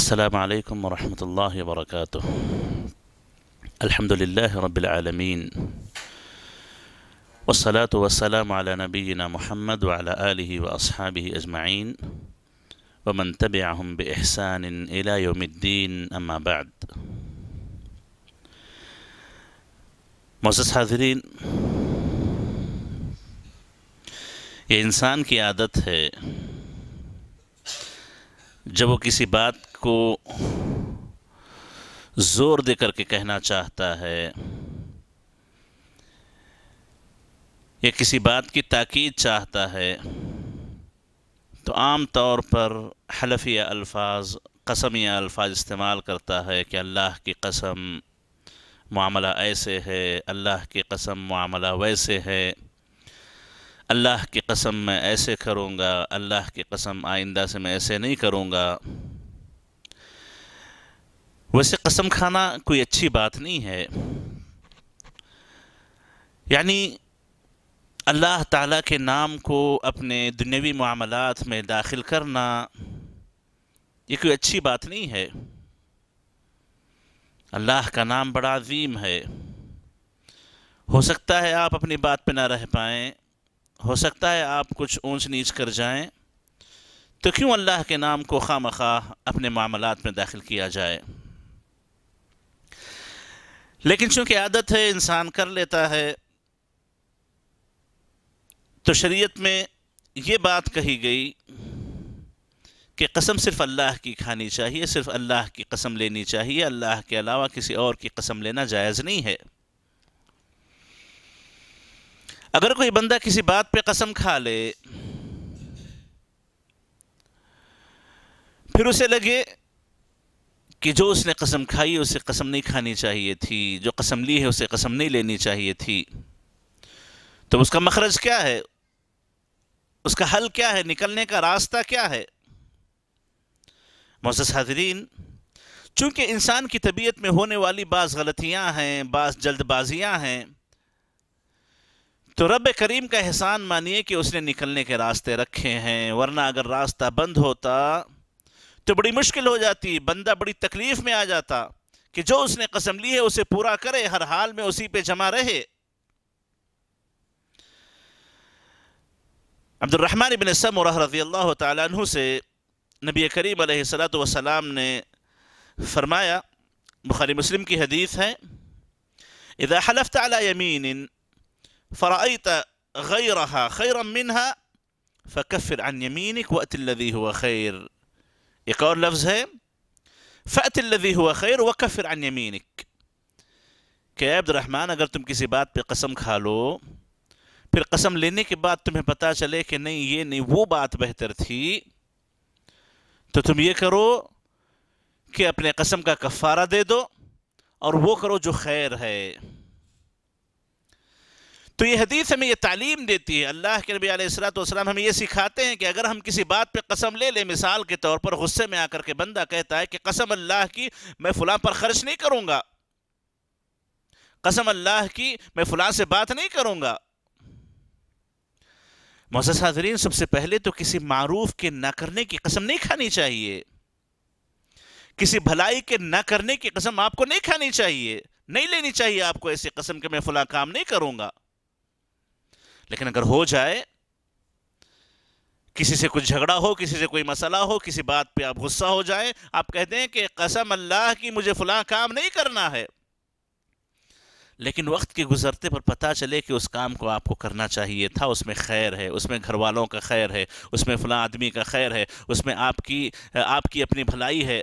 السلام عليكم ورحمة الله وبركاته الحمد لله رب العالمين والصلاة والسلام على نبينا محمد وعلى آله وأصحابه أجمعين ومن تبعهم بإحسان إلى يوم الدين أما بعد معزز حاضرين یہ انسان کی عادت ہے جب وہ کسی بات को जोर दे करके कहना चाहता है या किसी बात की ताकीद चाहता है तो आम तौर पर हलफिया अल्फाज कसम या अल्फाज इस्तेमाल करता है कि अल्लाह की कसम मामला ऐसे है अल्लाह की कसम मामला वैसे है अल्लाह की कसम मैं ऐसे करूँगा अल्लाह की कसम आइंदा से मैं ऐसे नहीं करूँगा वैसे कसम खाना कोई अच्छी बात नहीं है यानी अल्लाह ताला के नाम को अपने दुनियावी मामलात में दाखिल करना ये कोई अच्छी बात नहीं है अल्लाह का नाम बड़ा अजीम है हो सकता है आप अपनी बात पे ना रह पाएँ हो सकता है आप कुछ ऊंच नीच कर जाएं तो क्यों अल्लाह के नाम को खाम अपने मामलात में दाखिल किया जाए लेकिन चूंकि आदत है इंसान कर लेता है तो शरीयत में ये बात कही गई कि कसम सिर्फ अल्लाह की खानी चाहिए सिर्फ अल्लाह की कसम लेनी चाहिए अल्लाह के अलावा किसी और की कसम लेना जायज़ नहीं है अगर कोई बंदा किसी बात पे कसम खा ले फिर उसे लगे कि जो उसने कसम खाई उसे कसम नहीं खानी चाहिए थी जो कसम ली है उसे कसम नहीं लेनी चाहिए थी तो उसका मखरज क्या है उसका हल क्या है निकलने का रास्ता क्या है मोसस हाजरीन चूँकि इंसान की तबीयत में होने वाली बाज़ गलतियाँ हैं बाज़ जल्दबाजियाँ हैं तो रब करीम का एहसान मानिए कि उसने निकलने के रास्ते रखे हैं वरना अगर रास्ता बंद होता तो बड़ी मुश्किल हो जाती बंदा बड़ी तकलीफ में आ जाता कि जो उसने कसम ली है उसे पूरा करे हर हाल में उसी पे जमा रहे अब्दुलरहमान इबन समर रजी अल्लाह तु से नबी करीम सलात वसलाम ने फरमाया बुखारी मुस्लिम की हदीस है इधर हलफ तमीन फ़रात गई रहा खैर मिनहा फ़िर अन यमीन को वतिल्लदी हुआ खैर إقرار لفظها فأت الذي هو خير وكفر عن يمينك कि अब्द रहमान अगर तुम किसी बात पे कसम खा लो फिर कसम लेने के बाद तुम्हें पता चले कि नहीं ये नहीं वो बात बेहतर थी तो तुम ये करो कि अपने कसम का कफ़ारा दे दो और वो करो जो खैर है तो ये हदीस हमें ये तालीम देती है अल्लाह के नबी आसलाम हमें ये सिखाते हैं कि अगर हम किसी बात पे कसम ले लें मिसाल के तौर पर गुस्से में आकर के बंदा कहता है कि कसम अल्लाह की मैं फ़लाँ पर ख़र्च नहीं करूँगा कसम अल्लाह की मैं फ़लाँ से बात नहीं करूँगा मोहस हाजरीन सबसे पहले तो किसी मारूफ के ना करने की कसम नहीं खानी चाहिए किसी भलाई के ना करने की कसम आपको नहीं खानी चाहिए नहीं लेनी चाहिए आपको ऐसी कसम के मैं फ़लाँ काम नहीं करूँगा लेकिन अगर हो जाए किसी से कुछ झगड़ा हो किसी से कोई मसला हो किसी बात पे आप गुस्सा हो जाए आप कह दें कि कसम अल्लाह की मुझे फलां काम नहीं करना है लेकिन वक्त के गुजरते पर पता चले कि उस काम को आपको करना चाहिए था उसमें खैर है उसमें घर वालों का खैर है उसमें फलां आदमी का खैर है उसमें आपकी आपकी अपनी भलाई है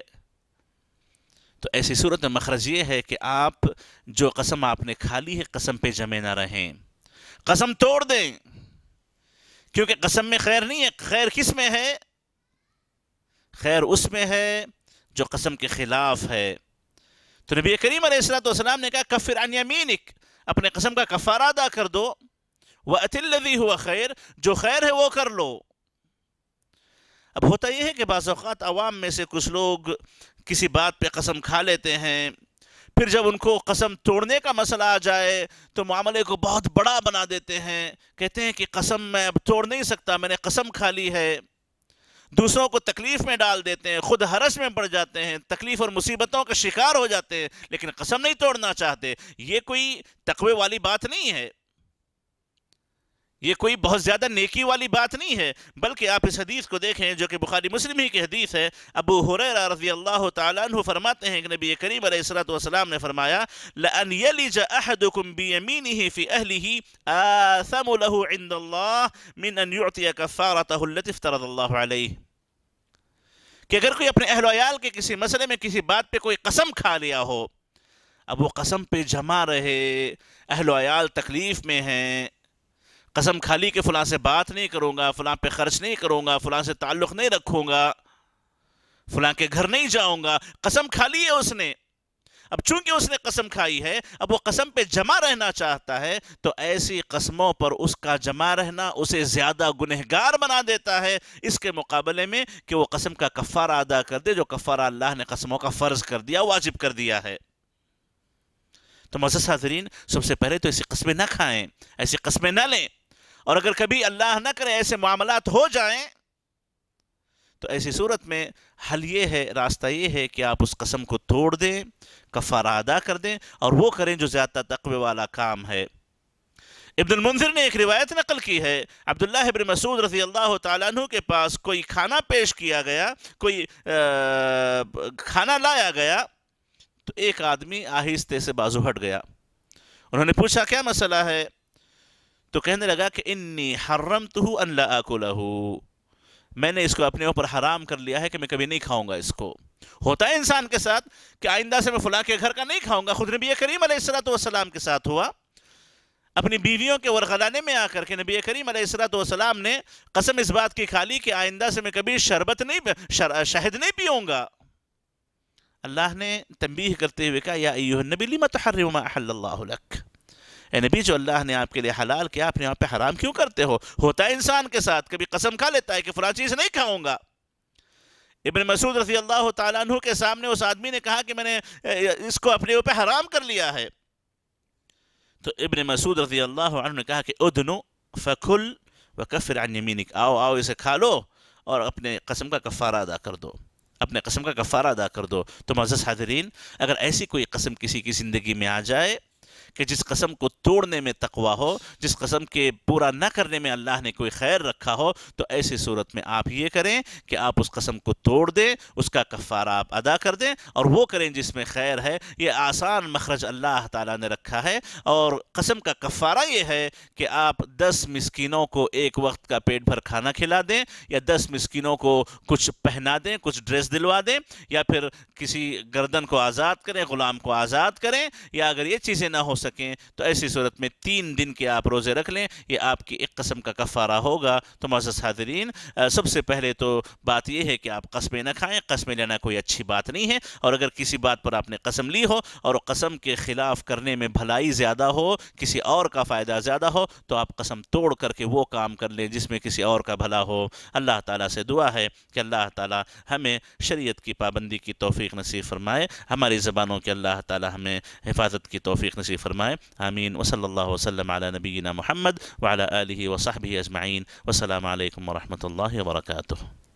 तो ऐसी सूरत में मखरज ये है कि आप जो कसम आपने खाली है कसम पे जमे ना रहें कसम तोड़ दें क्योंकि कसम में खैर नहीं है खैर किस में है खैर उसमें है जो कसम के ख़िलाफ़ है तो नबी करीम सलाम ने कहा कफ़िर अनयमीनिक अपने कसम का कफ़ारा अदा कर दो वह अतिल्लवी हुआ खैर जो खैर है वो कर लो अब होता यह है कि बाज़ात आवाम में से कुछ लोग किसी बात पे कसम खा लेते हैं फिर जब उनको कसम तोड़ने का मसला आ जाए तो मामले को बहुत बड़ा बना देते हैं कहते हैं कि कसम मैं अब तोड़ नहीं सकता मैंने कसम खा ली है दूसरों को तकलीफ़ में डाल देते हैं खुद हरस में पड़ जाते हैं तकलीफ़ और मुसीबतों का शिकार हो जाते हैं लेकिन कसम नहीं तोड़ना चाहते ये कोई तकवे वाली बात नहीं है ये कोई बहुत ज़्यादा नेकी वाली बात नहीं है बल्कि आप इस हदीस को देखें जो कि बुखारी मुस्लिम ही की हदीस है अबू हुरैरा रजी अल्लाह तु फरमाते हैं कि नबी करीम सलाम ने फरमाया कि अगर कोई अपने अहलोयाल के किसी मसले में किसी बात पर कोई कसम खा लिया हो अब वो कसम पे जमा रहे अहलोयाल तकलीफ़ में हैं कसम खाली कि फ़लाँ से बात नहीं करूँगा फ़लाँ पे ख़र्च नहीं करूँगा फ़लाँ से ताल्लुक़ नहीं रखूँगा फ़लाँ के घर नहीं जाऊँगा कसम खा ली है उसने अब चूंकि उसने कसम खाई है अब वो कसम पे जमा रहना चाहता है तो ऐसी कसमों पर उसका जमा रहना उसे ज़्यादा गुनहगार बना देता है इसके मुकाबले में कि वो कसम का कफ़ारा अदा कर दे जो कफ़ारा अल्लाह ने कसमों का फ़र्ज़ कर दिया वाजिब कर दिया है तो मज़ा साजरीन सबसे पहले तो ऐसी कस्में ना खाएं ऐसी कस्में ना लें और अगर कभी अल्लाह ना करे ऐसे मामलात हो जाएं तो ऐसी सूरत में हल ये है रास्ता ये है कि आप उस कसम को तोड़ दें कफ़ारा अदा कर दें और वो करें जो ज़्यादा तकवे वाला काम है इब्न मुंजिर ने एक रिवायत नकल की है अब्दुल्लाह इब्न मसूद रजी अल्लाह तु के पास कोई खाना पेश किया गया कोई आ, खाना लाया गया तो एक आदमी आहिस्ते से बाजू हट गया उन्होंने पूछा क्या मसला है तो कहने लगा कि इन्नी हर्रम तो अनला आकुलहू मैंने इसको अपने ऊपर हराम कर लिया है कि मैं कभी नहीं खाऊंगा इसको होता है इंसान के साथ कि आइंदा से मैं फुला के घर का नहीं खाऊंगा खुद नबी करीम सलाम के साथ हुआ अपनी बीवियों के वरगलाने में आकर के नबी करीम सलाम ने कसम इस बात की खाली कि आइंदा से मैं कभी शरबत नहीं शर, शहद नहीं पीऊँगा अल्लाह ने तंबीह करते हुए कहा या नबी मत हर्रम नबी जो अल्लाह ने आपके लिए हलाल किया अपने यहाँ पे हराम क्यों करते हो होता है इंसान के साथ कभी कसम खा लेता है कि फला चीज़ नहीं खाऊंगा इबन मसूद रसी अल्लाह तु के सामने उस आदमी ने कहा कि मैंने इसको अपने ऊपर हराम कर लिया है तो इबन मसूद रसी अल्लाह ने कहा कि उदनो फ़खुल व कफ़िर यमीनिक आओ आओ इसे खा लो और अपने कसम का गफारा अदा कर दो अपने कसम का गफ़ारा अदा कर दो तो मज़स हाजरीन अगर ऐसी कोई कसम किसी की ज़िंदगी में आ जाए कि जिस कसम को तोड़ने में तकवा हो जिस कसम के पूरा ना करने में अल्लाह ने कोई खैर रखा हो तो ऐसी सूरत में आप ये करें कि आप उस कसम को तोड़ दें उसका कफ़ारा आप अदा कर दें और वो करें जिसमें खैर है ये आसान मखरज अल्लाह ताला ने रखा है और कसम का कफ़ारा ये है कि आप दस मस्किनों को एक वक्त का पेट भर खाना खिला दें या दस मस्किनों को कुछ पहना दें कुछ ड्रेस दिलवा दें या फिर किसी गर्दन को आज़ाद करें ग़ुलाम को आज़ाद करें या अगर ये चीज़ें ना हो सकें तो ऐसी सूरत में तीन दिन के आप रोज़े रख लें ये आपकी एक कस्म का कफ़ारा होगा तो मज़ा हाजरीन सबसे पहले तो बात यह है कि आप कस्में न खाएँ कस्में लेना कोई अच्छी बात नहीं है और अगर किसी बात पर आपने कसम ली हो और कसम के ख़िलाफ़ करने में भलाई ज़्यादा हो किसी और का फ़ायदा ज़्यादा हो तो आप कसम तोड़ करके वो काम कर लें जिसमें किसी और का भला हो अल्लाह ताला से दुआ है कि अल्लाह ताला हमें शरीयत की पाबंदी की तोफ़ी नसीब फरमाए हमारी ज़बानों के अल्लाह ताला हमें हिफाजत की तोफ़ी नसीब فرمائے آمین وصلى الله وسلم على نبينا محمد وعلى آله وصحبه أجمعين والسلام عليكم ورحمة الله وبركاته